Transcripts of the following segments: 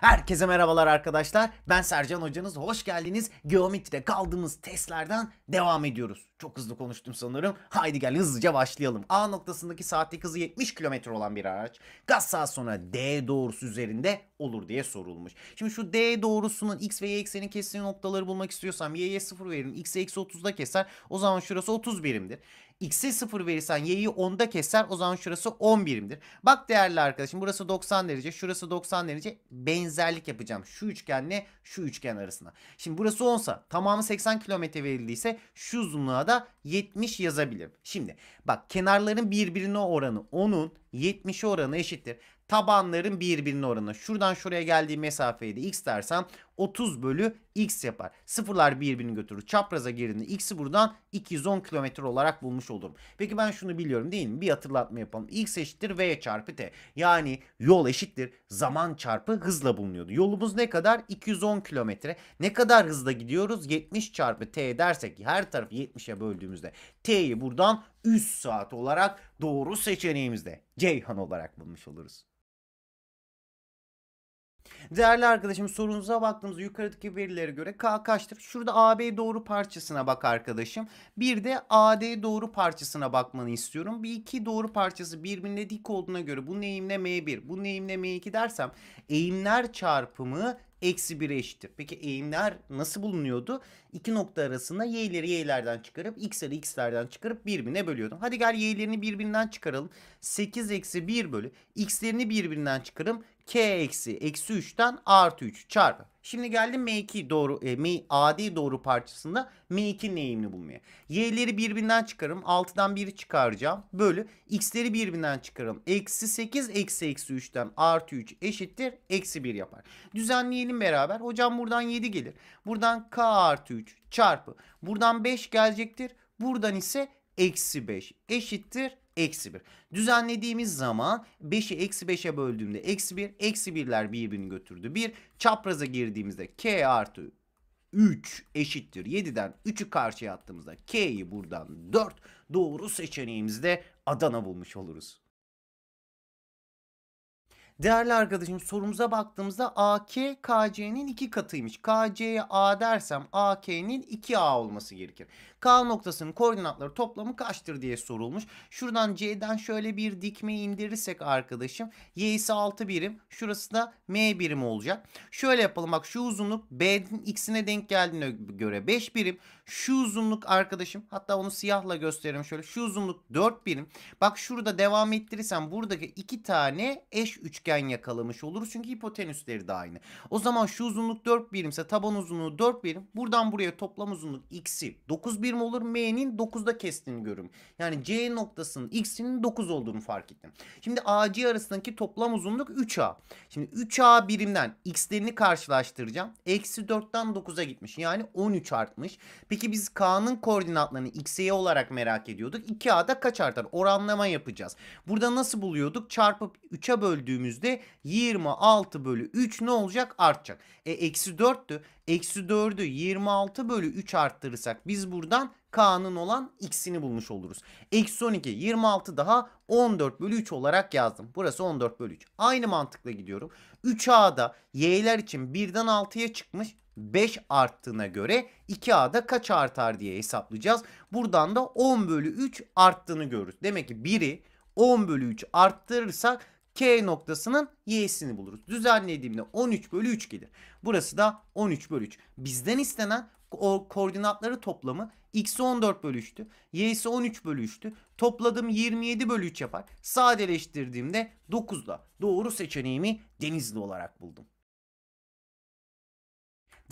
Herkese merhabalar arkadaşlar. Ben Sercan hocanız. Hoş geldiniz. Geometride kaldığımız testlerden devam ediyoruz. Çok hızlı konuştum sanırım. Haydi gel hızlıca başlayalım. A noktasındaki saatlik hızı 70 km olan bir araç. gaz saat sonra D doğrusu üzerinde olur diye sorulmuş. Şimdi şu D doğrusunun x ve y ekseni kesişim noktaları bulmak istiyorsam y'ye 0 veririm. x'e eksi 30'da keser. O zaman şurası 30 birimdir x'e 0 verirsen y'yi 10'da keser o zaman şurası 10 birimdir. Bak değerli arkadaşım burası 90 derece şurası 90 derece benzerlik yapacağım. Şu üçgenle şu üçgen arasında. Şimdi burası 10 sa tamamı 80 kilometre verildiyse şu uzunluğa da 70 yazabilirim. Şimdi bak kenarların birbirine oranı 10'un 70 oranı eşittir tabanların birbirine oranı. Şuradan şuraya geldiği mesafeyi de x dersen 30 bölü x yapar. Sıfırlar birbirini götürür. Çapraza girdiğinde x'i buradan 210 kilometre olarak bulmuş olurum. Peki ben şunu biliyorum değil mi? Bir hatırlatma yapalım. x eşittir v çarpı t. Yani yol eşittir zaman çarpı hızla bulunuyordu. Yolumuz ne kadar? 210 kilometre. Ne kadar hızla gidiyoruz? 70 çarpı t dersek her tarafı 70'e böldüğümüzde t'yi buradan 3 saat olarak doğru seçeneğimizde Ceyhan olarak bulmuş oluruz. Değerli arkadaşım sorunuza baktığımızda yukarıdaki verilere göre K kaçtır? Şurada AB doğru parçasına bak arkadaşım. Bir de AD doğru parçasına bakmanı istiyorum. Bir iki doğru parçası birbirine dik olduğuna göre bu neyimle M1, bu neyimle M2 dersem eğimler çarpımı eksi 1'e eşittir. Peki eğimler nasıl bulunuyordu? İki nokta arasında y'leri y'lerden çıkarıp x'leri x'lerden çıkarıp birbirine bölüyordum. Hadi gel y'lerini birbirinden çıkaralım. 8 eksi 1 bölü x'lerini birbirinden çıkarım k eksi eksi 3'ten artı 3 çarpı. Şimdi geldim m2 doğru e, m AD doğru parçasında m2'nin eğimini bulmaya. Y'leri birbirinden çıkarım. 6'dan 1'i çıkaracağım. Bölü x'leri birbirinden çıkarım. Eksi 8 eksi eksi 3'ten artı 3 eşittir. Eksi 1 yapar. Düzenleyelim beraber. Hocam buradan 7 gelir. Buradan k artı 3 çarpı. Buradan 5 gelecektir. Buradan ise eksi 5 eşittir eksi 1. Düzenlediğimiz zaman 5'i eksi 5'e böldüğümde eksi 1. Eksi 1'ler birbirini götürdü. 1. Çapraza girdiğimizde k artı 3 eşittir 7'den 3'ü karşıya attığımızda k'yi buradan 4. Doğru seçeneğimizde Adana bulmuş oluruz. Değerli arkadaşım sorumuza baktığımızda AK KC'nin iki katıymış. KC'ye A dersem AK'nin 2A olması gerekir. K noktasının koordinatları toplamı kaçtır diye sorulmuş. Şuradan C'den şöyle bir dikme indirirsek arkadaşım y ise 6 birim. Şurası da M birim olacak. Şöyle yapalım bak şu uzunluk B'nin X'ine denk geldiğine göre 5 birim. Şu uzunluk arkadaşım hatta onu siyahla gösteririm şöyle. Şu uzunluk 4 birim. Bak şurada devam ettirirsem buradaki iki tane eş üçgen yakalamış oluruz. Çünkü hipotenüsleri de aynı. O zaman şu uzunluk 4 birimse taban uzunluğu 4 birim. Buradan buraya toplam uzunluk x'i 9 birim olur. M'nin 9'da kestiğini görürüm. Yani C noktasının x'inin 9 olduğunu fark ettim. Şimdi AC arasındaki toplam uzunluk 3A. Şimdi 3A birimden x'lerini karşılaştıracağım. Eksi 4'ten 9'a gitmiş. Yani 13 artmış. Peki biz K'nın koordinatlarını X'e olarak merak ediyorduk. 2A'da kaç artar? Oranlama yapacağız. Burada nasıl buluyorduk? Çarpıp 3'e böldüğümüzde 26 bölü 3 ne olacak? Artacak. E eksi 4'tü. Eksi 4'ü 26 bölü 3 arttırırsak biz buradan K'nın olan x'ini bulmuş oluruz. Eksi 12 26 daha 14 bölü 3 olarak yazdım. Burası 14 bölü 3. Aynı mantıkla gidiyorum. 3A'da y'ler için 1'den 6'ya çıkmış. 5 arttığına göre 2 da kaç artar diye hesaplayacağız. Buradan da 10 bölü 3 arttığını görürüz. Demek ki biri 10 bölü 3 arttırırsak K noktasının y'sini buluruz. Düzenlediğimde 13 bölü 3 gelir. Burası da 13 bölü 3. Bizden istenen o koordinatları toplamı x'i 14 bölü 3'tü. y'si 13 bölü 3'tü. Topladım 27 bölü 3 yapar. Sadeleştirdiğimde 9'da doğru seçeneğimi denizli olarak buldum.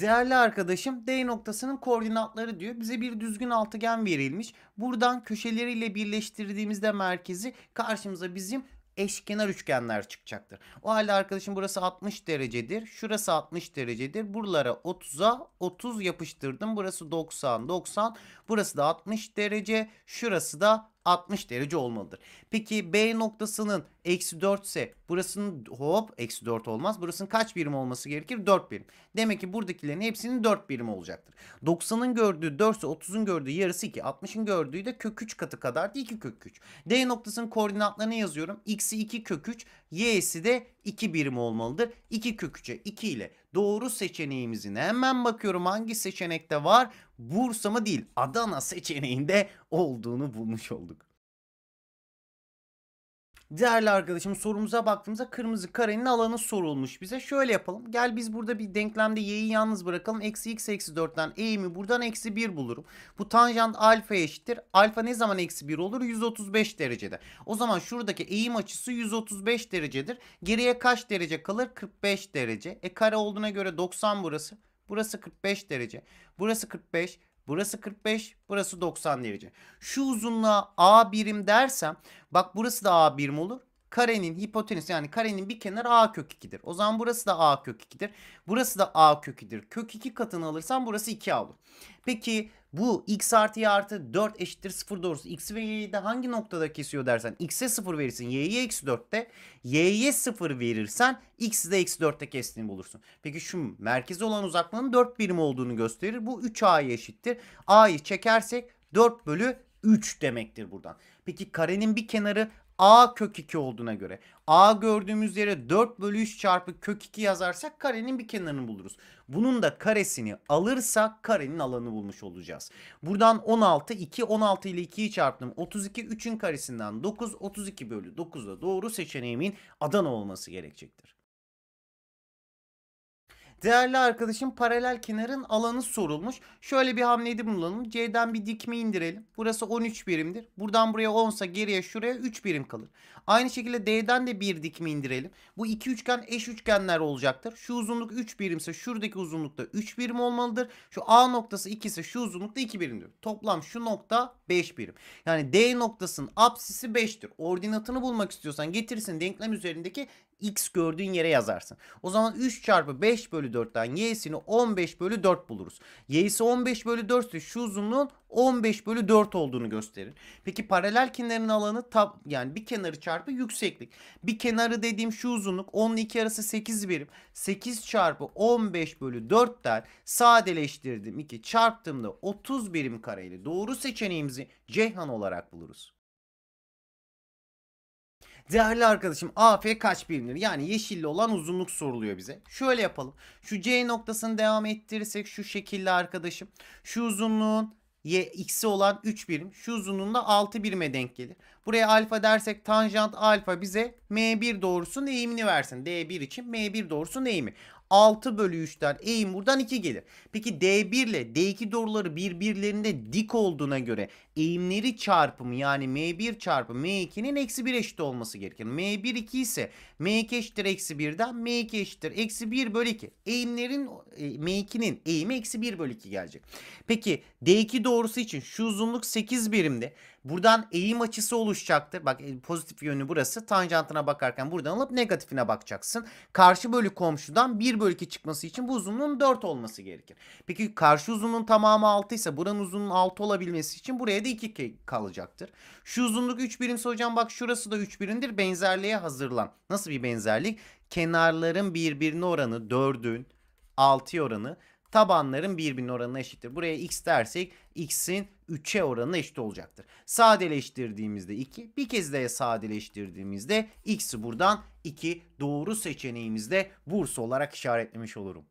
Değerli arkadaşım D noktasının koordinatları diyor. Bize bir düzgün altıgen verilmiş. Buradan köşeleriyle birleştirdiğimizde merkezi karşımıza bizim eşkenar üçgenler çıkacaktır. O halde arkadaşım burası 60 derecedir. Şurası 60 derecedir. Buralara 30'a 30 yapıştırdım. Burası 90 90. Burası da 60 derece. Şurası da 60 derece olmalıdır. Peki B noktasının eksi 4 ise burasının hop eksi 4 olmaz. Burasının kaç birim olması gerekir? 4 birim. Demek ki buradakilerin hepsinin 4 birim olacaktır. 90'ın gördüğü 4 ise 30'un gördüğü yarısı 2. 60'ın gördüğü de kök 3 katı kadar değil ki kök 3. D noktasının koordinatlarını yazıyorum. X'i 2 kök 3, Y'si de 2 birim olmalıdır. 2 kök 3'e 2 ile doğru seçeneğimizin hemen bakıyorum hangi seçenekte var? Bursa mı değil Adana seçeneğinde olduğunu bulmuş olduk. Değerli arkadaşım sorumuza baktığımızda kırmızı karenin alanı sorulmuş bize. Şöyle yapalım. Gel biz burada bir denklemde y'yi yalnız bırakalım. Eksi x eksi 4'ten eğimi buradan eksi 1 bulurum. Bu tanjant alfa eşittir. Alfa ne zaman eksi 1 olur? 135 derecede. O zaman şuradaki eğim açısı 135 derecedir. Geriye kaç derece kalır? 45 derece. E kare olduğuna göre 90 burası. Burası 45 derece. Burası 45. Burası 45. Burası 90 derece. Şu uzunluğa A birim dersem bak burası da A birim olur. Karenin hipotenüsü yani karenin bir kenarı A kök 2'dir. O zaman burası da A kök 2'dir. Burası da A kök 2'dir. Kök 2 katını alırsam burası 2A olur. Peki bu x artı y artı 4 eşittir 0 doğrusu x ve y'yi de hangi noktada kesiyor dersen x'e 0 verirsin y'ye eksi 4'te y'ye 0 verirsen x'i de x 4'te kestiğini bulursun. Peki şu merkezi olan uzaklığın 4 birim olduğunu gösterir. Bu 3a'ya eşittir. a'yı çekersek 4 bölü 3 demektir buradan. Peki karenin bir kenarı a kök 2 olduğuna göre. a gördüğümüz yere 4 bölü 3 çarpı kök 2 yazarsak karenin bir kenarını buluruz. Bunun da karesini alırsak karenin alanı bulmuş olacağız. Buradan 16, 2, 16 ile 2'yi çarptım. 32, 3'ün karesinden 9, 32 bölü 9'a doğru seçeneğimin Adana olması gerekecektir. Değerli arkadaşım paralel kenarın alanı sorulmuş. Şöyle bir hamlede bulunalım. C'den bir dikme indirelim. Burası 13 birimdir. Buradan buraya 10 sa geriye şuraya 3 birim kalır. Aynı şekilde D'den de bir dikimi indirelim. Bu iki üçgen eş üçgenler olacaktır. Şu uzunluk 3 birimse şuradaki uzunlukta 3 birim olmalıdır. Şu A noktası 2 ise şu uzunlukta 2 birimdir. Toplam şu nokta 5 birim. Yani D noktasının apsisi 5'tir. Ordinatını bulmak istiyorsan getirsin denklem üzerindeki x gördüğün yere yazarsın. O zaman 3 çarpı 5 bölü 4'ten y'sini 15 bölü 4 buluruz. Y'si 15 bölü 4 ise şu uzunluğun 15 bölü 4 olduğunu gösterir. Peki paralel kenarın alanı tab yani bir kenarı çarpı yükseklik. Bir kenarı dediğim şu uzunluk 10 ile 2 arası 8 birim. 8 çarpı 15 bölü 4'ten sadeleştirdim 2 çarptığımda 30 birim kareli doğru seçeneğimizi Ceyhan olarak buluruz. Değerli arkadaşım AF kaç birimdir? Yani yeşilli olan uzunluk soruluyor bize. Şöyle yapalım. Şu C noktasını devam ettirirsek şu şekilde arkadaşım. Şu uzunluğun y x'i olan 3 birim. Şu uzunluğunda 6 birime denk gelir. Buraya alfa dersek tanjant alfa bize m1 doğrusunun eğimini versin. d1 için m1 doğrusunun eğimi. 6 bölü 3'ten eğim buradan 2 gelir. Peki D1 ile D2 doğruları birbirlerinde dik olduğuna göre eğimleri çarpımı yani M1 çarpı M2'nin eksi 1 eşit olması gerekir. M1 2 ise M2 eşittir eksi 1'den M2 eşittir eksi 1 bölü 2. Eğimlerin e, M2'nin eğimi eksi 1 bölü 2 gelecek. Peki D2 doğrusu için şu uzunluk 8 birimdi. Buradan eğim açısı oluşacaktır. Bak e, pozitif yönü burası. Tanjantına bakarken buradan alıp negatifine bakacaksın. Karşı bölü komşudan 1 bölü 2 çıkması için bu uzunluğun 4 olması gerekir. Peki karşı uzunluğun tamamı 6 ise buranın uzunluğun 6 olabilmesi için buraya de 2 kalacaktır. Şu uzunluk 3 birimse hocam bak şurası da 3 birimdir. Benzerliğe hazırlan. Nasıl bir benzerlik? Kenarların birbirine oranı 4'ün 6'ya oranı tabanların birbirine oranına eşittir. Buraya x dersek x'in 3'e oranına eşit olacaktır. Sadeleştirdiğimizde 2 bir kez daha sadeleştirdiğimizde x'i buradan 2 doğru seçeneğimizde bursa olarak işaretlemiş olurum.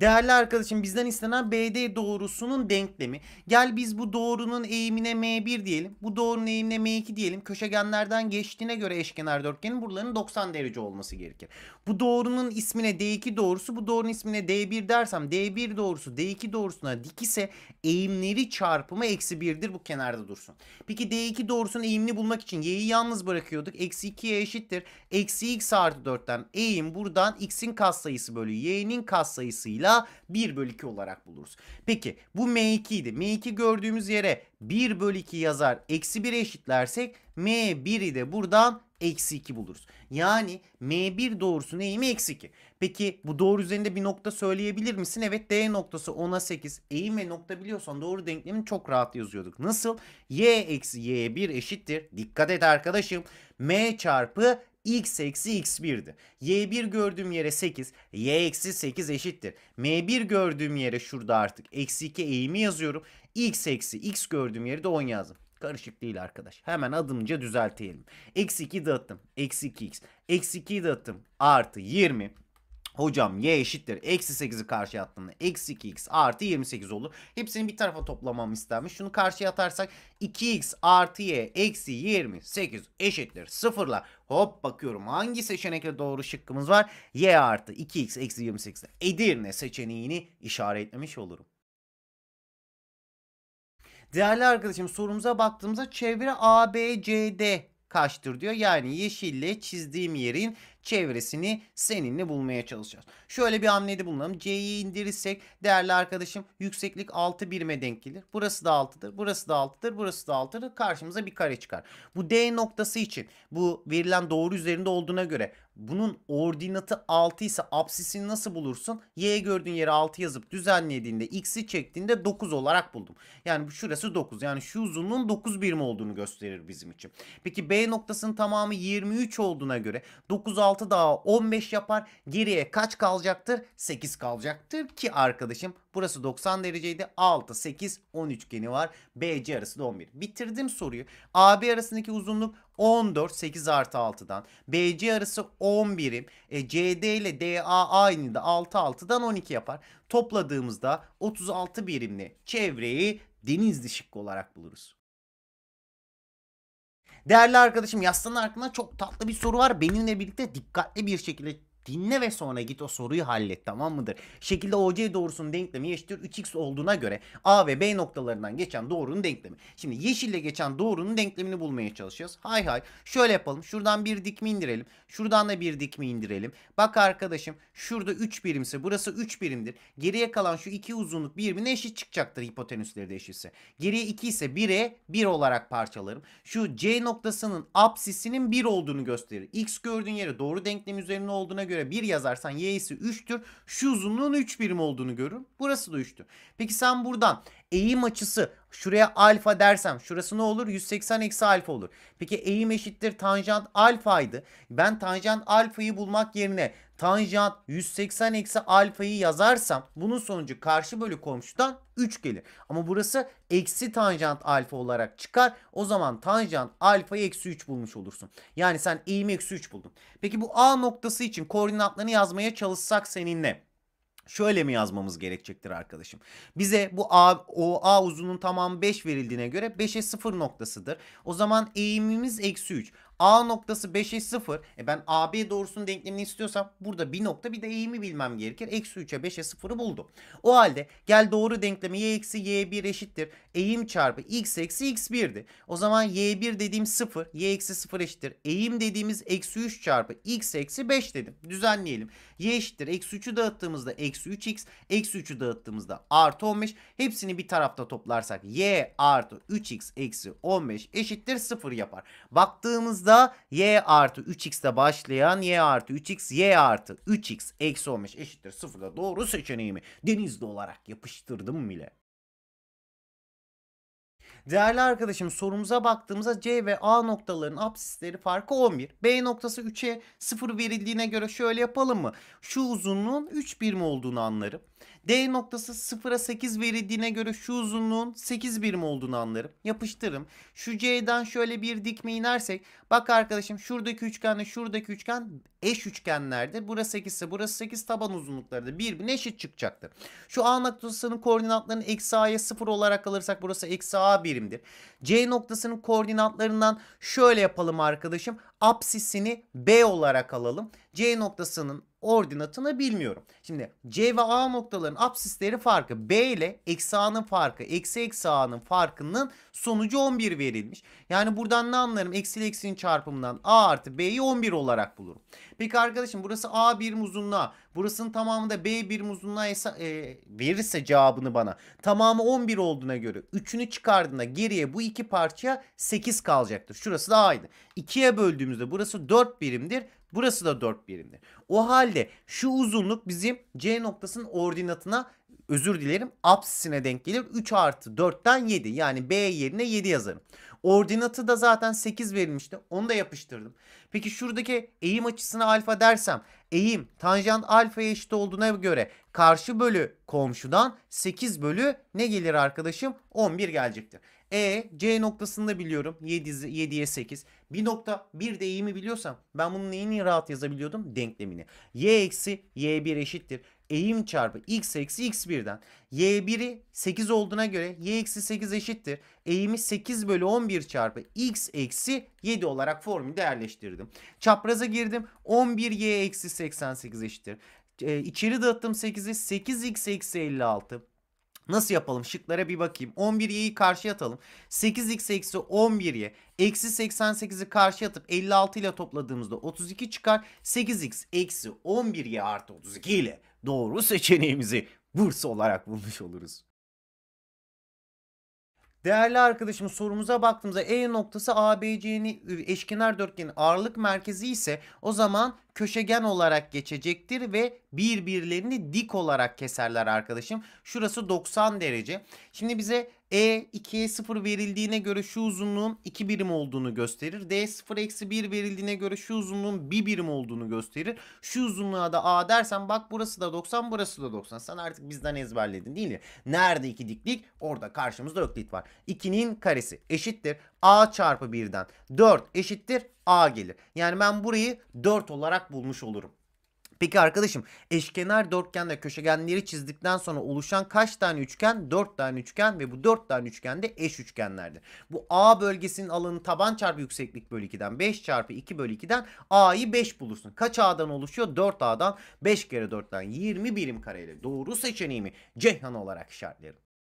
Değerli arkadaşım bizden istenen BD doğrusunun denklemi. Gel biz bu doğrunun eğimine M1 diyelim. Bu doğrunun eğimine M2 diyelim. Köşegenlerden geçtiğine göre eşkenar dörtgenin buraların 90 derece olması gerekir. Bu doğrunun ismine D2 doğrusu bu doğrunun ismine D1 dersem D1 doğrusu D2 doğrusuna dik ise eğimleri çarpımı eksi 1'dir bu kenarda dursun. Peki D2 doğrusunun eğimini bulmak için y'yi yalnız bırakıyorduk. Eksi 2'ye eşittir. Eksi x artı 4'ten eğim buradan x'in katsayısı bölü y'nin katsayısıyla dolayısıyla 1 bölü 2 olarak buluruz. Peki bu M2 idi. M2 gördüğümüz yere 1 bölü 2 yazar eksi 1 eşitlersek M1'i de buradan eksi 2 buluruz. Yani M1 doğrusu eğimi eksi 2. Peki bu doğru üzerinde bir nokta söyleyebilir misin? Evet D noktası 10'a 8. Eğim ve nokta biliyorsan doğru denklemini çok rahat yazıyorduk. Nasıl? Y eksi Y1 eşittir. Dikkat et arkadaşım. M çarpı x eksi x1'di. y1 gördüğüm yere 8, y eksi 8 eşittir. m1 gördüğüm yere şurada artık eksi 2 eğimi yazıyorum. x eksi x gördüğüm yeri de 10 yazdım. Karışık değil arkadaş. Hemen adımca düzeltelim. Eksi 2 dağıttım. Eksi 2x. Eksi 2'yi dağıttım. Artı 20. Hocam y eşittir. Eksi 8'i karşıya attığında eksi 2x artı 28 olur. Hepsini bir tarafa toplamam istenmiş. Şunu karşıya atarsak 2x artı y eksi 28 eşittir sıfırla. Hop bakıyorum hangi seçenekle doğru şıkkımız var? y artı 2x eksi 28 Edirne seçeneğini işaretlemiş olurum. Değerli arkadaşım sorumuza baktığımızda çevre ABCD kaçtır diyor. Yani yeşille çizdiğim yerin çevresini seninle bulmaya çalışacağız. Şöyle bir hamlede bulunalım. C'yi indirirsek değerli arkadaşım yükseklik 6 birime denk gelir. Burası da 6'dır. Burası da 6'dır. Burası da 6'dır. Karşımıza bir kare çıkar. Bu D noktası için bu verilen doğru üzerinde olduğuna göre bunun ordinatı 6 ise absisini nasıl bulursun? Y gördüğün yere 6 yazıp düzenlediğinde x'i çektiğinde 9 olarak buldum. Yani şurası 9. Yani şu uzunluğun 9 birim olduğunu gösterir bizim için. Peki B noktasının tamamı 23 olduğuna göre 9 6 daha 15 yapar. Geriye kaç kalacaktır? 8 kalacaktır ki arkadaşım burası 90 dereceydi. 6 8 13 üçgeni var. BC arası da 11. Bitirdim soruyu. AB arasındaki uzunluk 14 8 artı 6'dan. BC arası 10 birim. E, CD ile DA aynı da 6 6'dan 12 yapar. Topladığımızda 36 birimli çevreyi deniz ışık olarak buluruz. Değerli arkadaşım yastığın arkasında çok tatlı bir soru var. Benimle birlikte dikkatli bir şekilde dinle ve sonra git o soruyu hallet tamam mıdır? Şekilde OC doğrusunun denklemi eşittir 3x olduğuna göre A ve B noktalarından geçen doğrunun denklemi. Şimdi yeşille geçen doğrunun denklemini bulmaya çalışacağız. Hay hay şöyle yapalım şuradan bir dikme indirelim. Şuradan da bir dikme indirelim. Bak arkadaşım şurada 3 birimse burası 3 birimdir. Geriye kalan şu iki uzunluk birbirine eşit çıkacaktır hipotenüsleri de eşitse. Geriye 2 ise 1'e 1 olarak parçalarım. Şu C noktasının apsisinin 1 olduğunu gösterir. X gördüğün yere doğru denklem üzerine olduğuna göre göre 1 yazarsan y'si 3'tür. Şu uzunluğun 3 birim olduğunu görürüm. Burası da 3'tür. Peki sen buradan eğim açısı şuraya alfa dersem şurası ne olur? 180 eksi alfa olur. Peki eğim eşittir tanjant alfaydı. Ben tanjant alfayı bulmak yerine tanjant 180 eksi alfayı yazarsam bunun sonucu karşı bölü komşudan 3 gelir. Ama burası eksi tanjant alfa olarak çıkar. O zaman tanjant alfayı eksi 3 bulmuş olursun. Yani sen eğimi eksi 3 buldun. Peki bu A noktası için koordinatlarını yazmaya çalışsak seninle. Şöyle mi yazmamız gerekecektir arkadaşım? Bize bu A, o A uzunun tamamı 5 verildiğine göre 5'e 0 noktasıdır. O zaman eğimimiz eksi 3. A noktası 5 eş 0. E ben AB doğrusunun denklemini istiyorsam burada bir nokta bir de eğimi bilmem gerekir. Eksi 3'e 5'e 0'ı buldum. O halde gel doğru denklemi y eksi y1 eşittir. Eğim çarpı x eksi x1'di. O zaman y1 dediğim 0. y eksi 0 eşittir. Eğim dediğimiz eksi 3 çarpı x eksi 5 dedim. Düzenleyelim. y eşittir. Eksi 3'ü dağıttığımızda eksi 3x. Eksi 3'ü dağıttığımızda artı 15. Hepsini bir tarafta toplarsak y artı 3x eksi 15 eşittir 0 yapar. Baktığımızda da y artı 3x başlayan y artı 3x y artı 3x eksi 15 eşittir 0'da doğru seçeneğimi denizli olarak yapıştırdım bile. Değerli arkadaşım sorumuza baktığımızda C ve A noktalarının apsisleri farkı 11. B noktası 3'e 0 verildiğine göre şöyle yapalım mı? Şu uzunluğun 3 birim olduğunu anlarım. D noktası 0'a 8 verildiğine göre şu uzunluğun 8 birim olduğunu anlarım. Yapıştırırım. Şu C'den şöyle bir dikme inersek bak arkadaşım şuradaki üçgenle şuradaki üçgen eş üçgenlerdir. Burası 8 ise burası 8 taban uzunlukları da birbirine eşit çıkacaktır. Şu A noktasının koordinatlarını eksi A'ya 0 olarak alırsak burası eksi A birimdir. C noktasının koordinatlarından şöyle yapalım arkadaşım. Apsisini B olarak alalım. C noktasının ordinatını bilmiyorum. Şimdi C ve A noktaların apsisleri farkı B ile eksi A'nın farkı eksi eksi A'nın farkının sonucu 11 verilmiş. Yani buradan ne anlarım? Eksi eksinin çarpımından A artı B'yi 11 olarak bulurum. Peki arkadaşım burası A birim uzunluğa. Burasının tamamı da B birim uzunluğa e, verirse cevabını bana. Tamamı 11 olduğuna göre 3'ünü çıkardığında geriye bu iki parçaya 8 kalacaktır. Şurası da A'ydı. 2'ye böldüğümüzde burası 4 birimdir. Burası da 4 birimdir. O halde şu uzunluk bizim C noktasının ordinatına özür dilerim apsisine denk gelir. 3 artı 4'ten 7 yani B yerine 7 yazarım. Ordinatı da zaten 8 verilmişti. Onu da yapıştırdım. Peki şuradaki eğim açısına alfa dersem eğim tanjant alfaya eşit olduğuna göre karşı bölü komşudan 8 bölü ne gelir arkadaşım? 11 gelecektir. E C noktasını da biliyorum 7, 8 bir nokta bir deyimi biliyorsam ben bunun neyini rahat yazabiliyordum? Denklemini. Y eksi Y1 eşittir. Eğim çarpı x eksi x1'den. Y1'i 8 olduğuna göre y eksi 8 eşittir. Eğimi 8 bölü 11 çarpı x eksi 7 olarak formülde değerleştirdim Çapraza girdim. 11 y eksi 88 eşittir. Ee, içeri dağıttım 8'i 8x eksi 56 Nasıl yapalım? Şıklara bir bakayım. 11y'yi karşıya atalım. 8x eksi 11y. Eksi 88'i karşıya atıp 56 ile topladığımızda 32 çıkar. 8x eksi 11y artı 32 ile doğru seçeneğimizi Bursa olarak bulmuş oluruz. Değerli arkadaşım sorumuza baktığımızda E noktası ABC'nin eşkenar dörtgenin ağırlık merkezi ise o zaman köşegen olarak geçecektir ve birbirlerini dik olarak keserler arkadaşım. Şurası 90 derece. Şimdi bize E 2'ye 0 verildiğine göre şu uzunluğun 2 birim olduğunu gösterir. D 0 eksi 1 verildiğine göre şu uzunluğun 1 birim olduğunu gösterir. Şu uzunluğa da A dersen bak burası da 90 burası da 90. Sen artık bizden ezberledin değil mi? Nerede iki diklik? Orada karşımızda öklit var. 2'nin karesi eşittir. A çarpı 1'den 4 eşittir A gelir. Yani ben burayı 4 olarak bulmuş olurum. Peki arkadaşım eşkenar dörtgenle köşegenleri çizdikten sonra oluşan kaç tane üçgen? 4 tane üçgen ve bu 4 tane üçgen de eş üçgenlerdir. Bu A bölgesinin alanı taban çarpı yükseklik bölü 2'den 5 çarpı 2 bölü 2'den A'yı 5 bulursun. Kaç A'dan oluşuyor? 4A'dan 5 kere 4'ten 20 birim kareyle. Doğru seçeneğimi Ceyhan olarak işaretlerim.